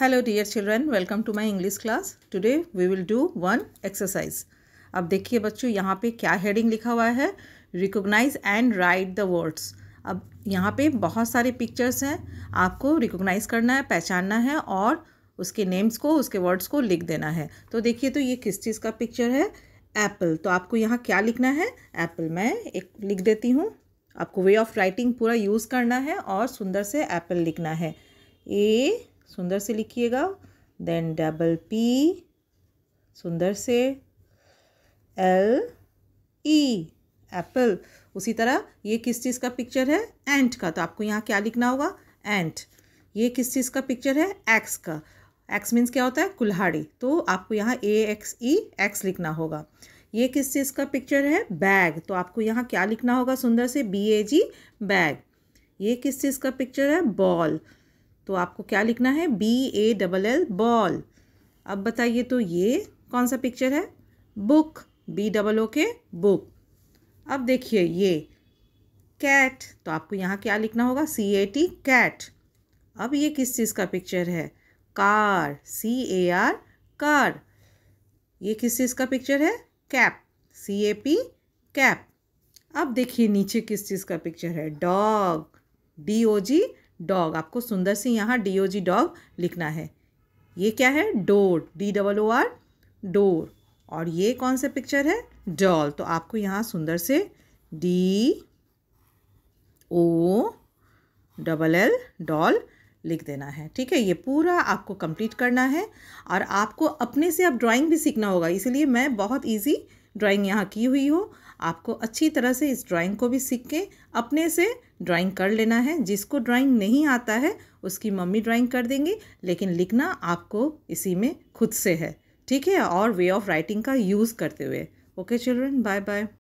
hello dear children welcome to my English class today we will do one exercise अब देखिए बच्चों यहाँ पे क्या हेडिंग लिखा हुआ है recognise and write the words अब यहाँ पे बहुत सारे पिक्चर्स हैं आपको रिकोगनाइज करना है पहचानना है और उसके नेम्स को उसके वर्ड्स को लिख देना है तो देखिए तो ये किस चीज़ का पिक्चर है एप्पल तो आपको यहाँ क्या लिखना है एप्पल मैं एक लिख देती हूँ आपको वे ऑफ राइटिंग पूरा यूज़ करना है और सुंदर से एप्पल लिखना है ए सुंदर से लिखिएगा देन डबल पी सुंदर से एल ई एप्पल उसी तरह ये किस चीज़ का पिक्चर है एंट का तो आपको यहाँ क्या लिखना होगा एंट ये किस चीज़ का पिक्चर है एक्स का एक्स मीन्स क्या होता है कुल्हाड़ी तो आपको यहाँ ए एक्स ई एक्स लिखना होगा ये किस चीज़ का पिक्चर है बैग तो आपको यहाँ क्या लिखना होगा सुंदर से बी ए जी बैग ये किस चीज़ का पिक्चर है बॉल तो आपको क्या लिखना है B A double L ball अब बताइए तो ये कौन सा पिक्चर है बुक बी डबल ओ के बुक अब देखिए ये कैट तो आपको यहाँ क्या लिखना होगा सी ए टी कैट अब ये किस चीज़ का पिक्चर है car C A R car ये किस चीज़ का पिक्चर है cap C A P cap अब देखिए नीचे किस चीज़ का पिक्चर है dog D O G dog आपको सुंदर से यहाँ डी ओ जी डॉग लिखना है ये क्या है door D double O R door और ये कौन सा पिक्चर है डॉल तो आपको यहाँ सुंदर से D O double L doll लिख देना है ठीक है ये पूरा आपको कंप्लीट करना है और आपको अपने से आप ड्राइंग भी सीखना होगा इसीलिए मैं बहुत इजी ड्राइंग यहाँ की हुई हूँ आपको अच्छी तरह से इस ड्राइंग को भी सीख के अपने से ड्राइंग कर लेना है जिसको ड्राइंग नहीं आता है उसकी मम्मी ड्राइंग कर देंगी लेकिन लिखना आपको इसी में खुद से है ठीक है और वे ऑफ राइटिंग का यूज़ करते हुए ओके चिल्ड्रन बाय बाय